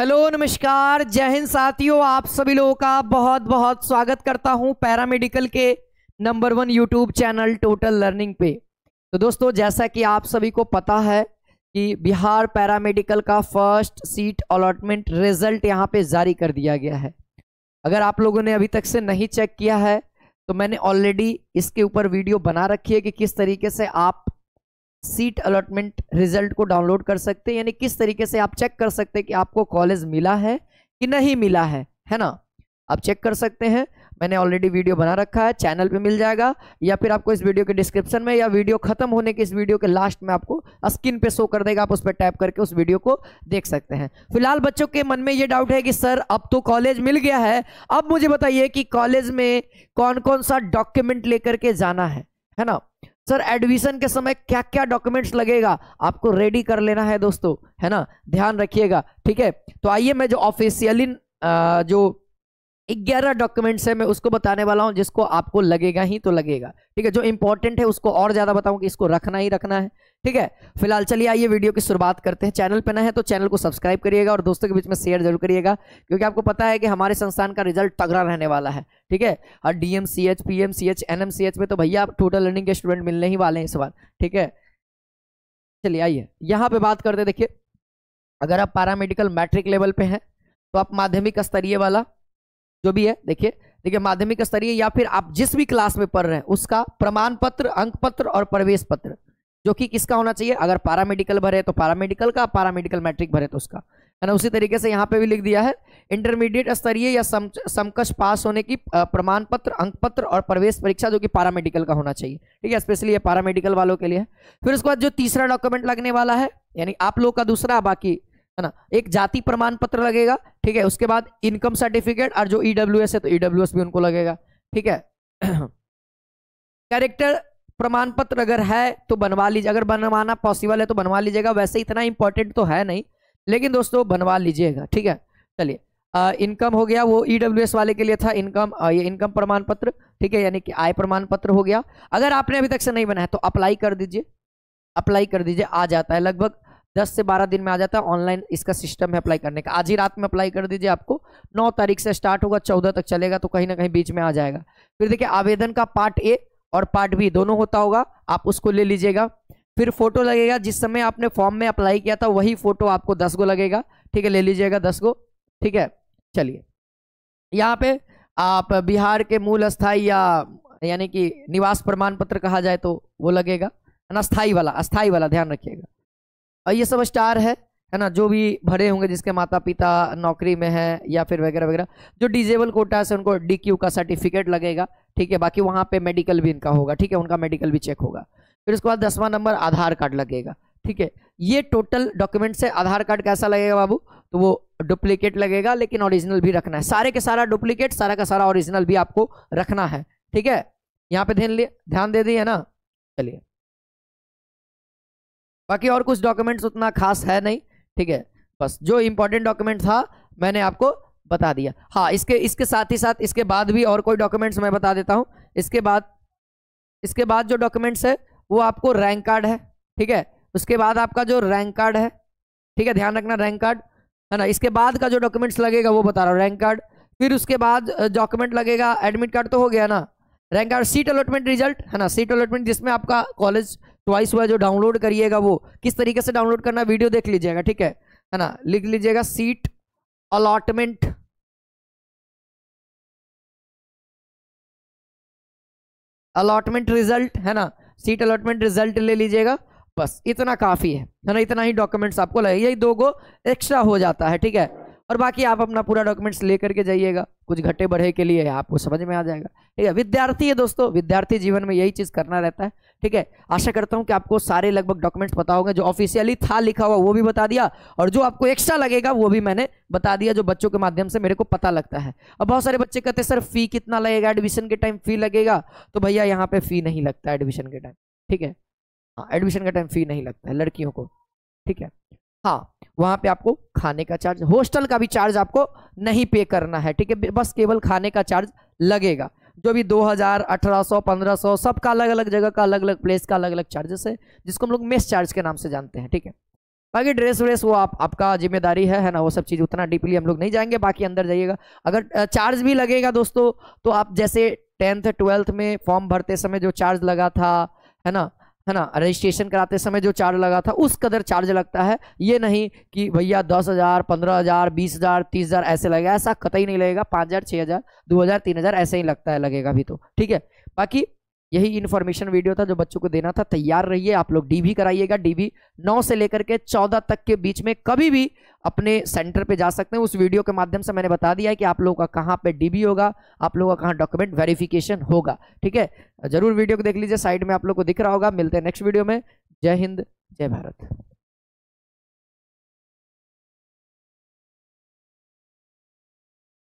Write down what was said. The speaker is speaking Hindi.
हेलो नमस्कार जय हिंद साथियों आप सभी लोगों का बहुत बहुत स्वागत करता हूं पैरामेडिकल के number one YouTube channel total learning पे तो दोस्तों जैसा कि आप सभी को पता है कि बिहार पैरामेडिकल का फर्स्ट सीट अलॉटमेंट रिजल्ट यहां पे जारी कर दिया गया है अगर आप लोगों ने अभी तक से नहीं चेक किया है तो मैंने ऑलरेडी इसके ऊपर वीडियो बना रखी है कि किस तरीके से आप सीट अलॉटमेंट रिजल्ट को डाउनलोड कर सकते हैं यानी किस तरीके से आप चेक कर सकते हैं कि आपको कॉलेज मिला है कि नहीं मिला है है ना आप चेक कर सकते हैं मैंने ऑलरेडी वीडियो बना रखा है चैनल पे मिल जाएगा या फिर आपको इस वीडियो के डिस्क्रिप्शन में या वीडियो खत्म होने के इस वीडियो के लास्ट में आपको स्क्रीन पे शो कर देगा आप उस पर टाइप करके उस वीडियो को देख सकते हैं फिलहाल बच्चों के मन में ये डाउट है कि सर अब तो कॉलेज मिल गया है अब मुझे बताइए कि कॉलेज में कौन कौन सा डॉक्यूमेंट लेकर के जाना है है ना सर एडमिशन के समय क्या क्या डॉक्यूमेंट्स लगेगा आपको रेडी कर लेना है दोस्तों है ना ध्यान रखिएगा ठीक है तो आइए मैं जो ऑफिशियली जो ग्यारह डॉक्यूमेंट्स है मैं उसको बताने वाला हूं जिसको आपको लगेगा ही तो लगेगा ठीक है जो इंपॉर्टेंट है उसको और ज़्यादा बताऊं कि इसको रखना ही रखना है ठीक है फिलहाल चलिए आइए वीडियो की शुरुआत करते हैं चैनल पे ना है तो चैनल को सब्सक्राइब करिएगा और दोस्तों के बीच में शेयर जरूर करिएगा क्योंकि आपको पता है कि हमारे संस्थान का रिजल्ट तगड़ा रहने वाला है ठीक है और DM C H P M C H N M C H में तो भैया आप टोटल लर्निंग के स्टूडेंट मिलने ही वाले हैं इस बार ठीक है चलिए आइए यहाँ पे बात करते देखिए अगर आप पैरामेडिकल मैट्रिक लेवल पे हैं तो आप माध्यमिक स्तरीय वाला जो भी है देखिए देखिए माध्यमिक स्तरीय या फिर आप जिस भी क्लास में पढ़ रहे हैं उसका प्रमाण पत्र अंक पत्र और प्रवेश पत्र जो कि किसका होना चाहिए अगर पारामेडिकल भरे तो पारामेडिकल का पारामेडिकल मैट्रिक भरे तो उसका है ना उसी तरीके से यहाँ पे भी लिख दिया है इंटरमीडिएट स्तरीय या सम, समकक्ष पास होने की प्रमाण पत्र अंक पत्र और प्रवेश परीक्षा जो कि पारामेडिकल का होना चाहिए ठीक है स्पेशली ये पारामेडिकल वालों के लिए फिर उसके बाद जो तीसरा डॉक्यूमेंट लगने वाला है यानी आप लोग का दूसरा बाकी है ना एक जाति प्रमाण पत्र लगेगा ठीक है उसके बाद इनकम सर्टिफिकेट और जो ईडब्ल्यू e है तो ईडब्ल्यू e भी उनको लगेगा ठीक है कैरेक्टर प्रमाण पत्र अगर है तो बनवा लीजिए अगर बनवाना पॉसिबल है तो बनवा लीजिएगा वैसे इतना इंपॉर्टेंट तो है नहीं लेकिन दोस्तों बनवा लीजिएगा ठीक है चलिए इनकम हो गया वो ई e वाले के लिए था इनकम ये इनकम प्रमाण पत्र ठीक है यानी कि आय प्रमाण पत्र हो गया अगर आपने अभी तक से नहीं बनाया तो अप्लाई कर दीजिए अप्लाई कर दीजिए आ जाता है लगभग दस से बारह दिन में आ जाता है ऑनलाइन इसका सिस्टम है अप्लाई करने का आज ही रात में अप्लाई कर दीजिए आपको नौ तारीख से स्टार्ट होगा चौदह तक चलेगा तो कहीं ना कहीं बीच में आ जाएगा फिर देखिए आवेदन का पार्ट ए और पार्ट बी दोनों होता होगा आप उसको ले लीजिएगा फिर फोटो लगेगा जिस समय आपने फॉर्म में अप्लाई किया था वही फोटो आपको दस गो लगेगा ठीक है ले लीजिएगा दस गो ठीक है चलिए यहाँ पे आप बिहार के मूल अस्थाई या यानी कि निवास प्रमाण पत्र कहा जाए तो वो लगेगा अस्थाई वाला अस्थाई वाला ध्यान रखिएगा और ये सब स्टार है है ना जो भी भरे होंगे जिसके माता पिता नौकरी में है या फिर वगैरह वगैरह जो डिजेबल कोटा से उनको डी क्यू का सर्टिफिकेट लगेगा ठीक है बाकी वहाँ पे मेडिकल भी इनका होगा ठीक है उनका मेडिकल भी चेक होगा फिर उसके बाद दसवां नंबर आधार कार्ड लगेगा ठीक है ये टोटल डॉक्यूमेंट से आधार कार्ड कैसा लगेगा बाबू तो वो डुप्लीकेट लगेगा लेकिन ऑरिजिनल भी रखना है सारे के सारा डुप्लीकेट सारा का सारा ओरिजिनल भी आपको रखना है ठीक है यहाँ पे ध्यान लिए ध्यान दे दिए ना चलिए बाकी और कुछ डॉक्यूमेंट्स उतना खास है नहीं ठीक है बस जो इम्पोर्टेंट डॉक्यूमेंट था मैंने आपको बता दिया हाँ इसके इसके साथ ही साथ इसके बाद भी और कोई डॉक्यूमेंट्स मैं बता देता हूँ इसके बाद इसके बाद जो डॉक्यूमेंट्स है वो आपको रैंक कार्ड है ठीक है उसके बाद आपका जो रैंक कार्ड है ठीक है ध्यान रखना रैंक कार्ड है ना इसके बाद का जो डॉक्यूमेंट्स लगेगा वो बता रहा हूँ रैंक कार्ड फिर उसके बाद डॉक्यूमेंट लगेगा एडमिट कार्ड तो हो गया ना रैंक आर सीट अलॉटमेंट रिजल्ट है ना सीट अलॉटमेंट जिसमें आपका कॉलेज च्वाइस हुआ जो डाउनलोड करिएगा वो किस तरीके से डाउनलोड करना वीडियो देख लीजिएगा ठीक है है ना लिख लीजिएगा सीट अलॉटमेंट अलॉटमेंट रिजल्ट है ना सीट अलॉटमेंट रिजल्ट ले लीजिएगा बस इतना काफ़ी है है ना इतना ही डॉक्यूमेंट्स आपको लगेगा यही दो गो एक्स्ट्रा हो जाता है ठीक है और बाकी आप अपना पूरा डॉक्यूमेंट्स ले करके जाइएगा कुछ घटे बढ़े के लिए आपको समझ में आ जाएगा ठीक है विद्यार्थी है दोस्तों विद्यार्थी जीवन में यही चीज़ करना रहता है ठीक है आशा करता हूँ कि आपको सारे लगभग डॉक्यूमेंट्स पता होंगे जो ऑफिशियली था लिखा हुआ वो भी बता दिया और जो आपको एक्स्ट्रा लगेगा वो भी मैंने बता दिया जो बच्चों के माध्यम से मेरे को पता लगता है अब बहुत सारे बच्चे कहते हैं सर फी कितना लगेगा एडमिशन के टाइम फी लगेगा तो भैया यहाँ पे फी नहीं लगता एडमिशन के टाइम ठीक है हाँ एडमिशन का टाइम फी नहीं लगता है लड़कियों को ठीक है हाँ वहां पे आपको खाने का चार्ज हॉस्टल का भी चार्ज आपको नहीं पे करना है ठीक है बस केवल खाने का चार्ज लगेगा जो भी 2000, 1800, 1500 सबका अलग अलग जगह का अलग अलग प्लेस का अलग अलग चार्जेस है जिसको हम लोग मेस चार्ज के नाम से जानते हैं ठीक है बाकी ड्रेस व्रेस वो आप आपका जिम्मेदारी है है ना वो सब चीज़ उतना डीपली हम लोग नहीं जाएंगे बाकी अंदर जाइएगा अगर चार्ज भी लगेगा दोस्तों तो आप जैसे टेंथ ट्वेल्थ में फॉर्म भरते समय जो चार्ज लगा था है ना है ना रजिस्ट्रेशन कराते समय जो चार्ज लगा था उस कदर चार्ज लगता है ये नहीं कि भैया दस हज़ार पंद्रह हज़ार बीस हज़ार तीस हज़ार ऐसे लगेगा ऐसा कतई नहीं लगेगा पाँच हज़ार छः हज़ार दो हज़ार तीन हज़ार ऐसे ही लगता है लगेगा भी तो ठीक है बाकी यही इन्फॉर्मेशन वीडियो था जो बच्चों को देना था तैयार रहिए आप लोग डी भी कराइएगा डी भी नौ से लेकर के चौदह तक के बीच में कभी भी अपने सेंटर पे जा सकते हैं उस वीडियो के माध्यम से मैंने बता दिया है कि आप लोगों का कहाँ पे डीबी होगा आप लोगों का कहाँ डॉक्यूमेंट वेरिफिकेशन होगा ठीक है जरूर वीडियो को देख लीजिए साइड में आप लोग को दिख रहा होगा मिलते हैं नेक्स्ट वीडियो में जय हिंद जय भारत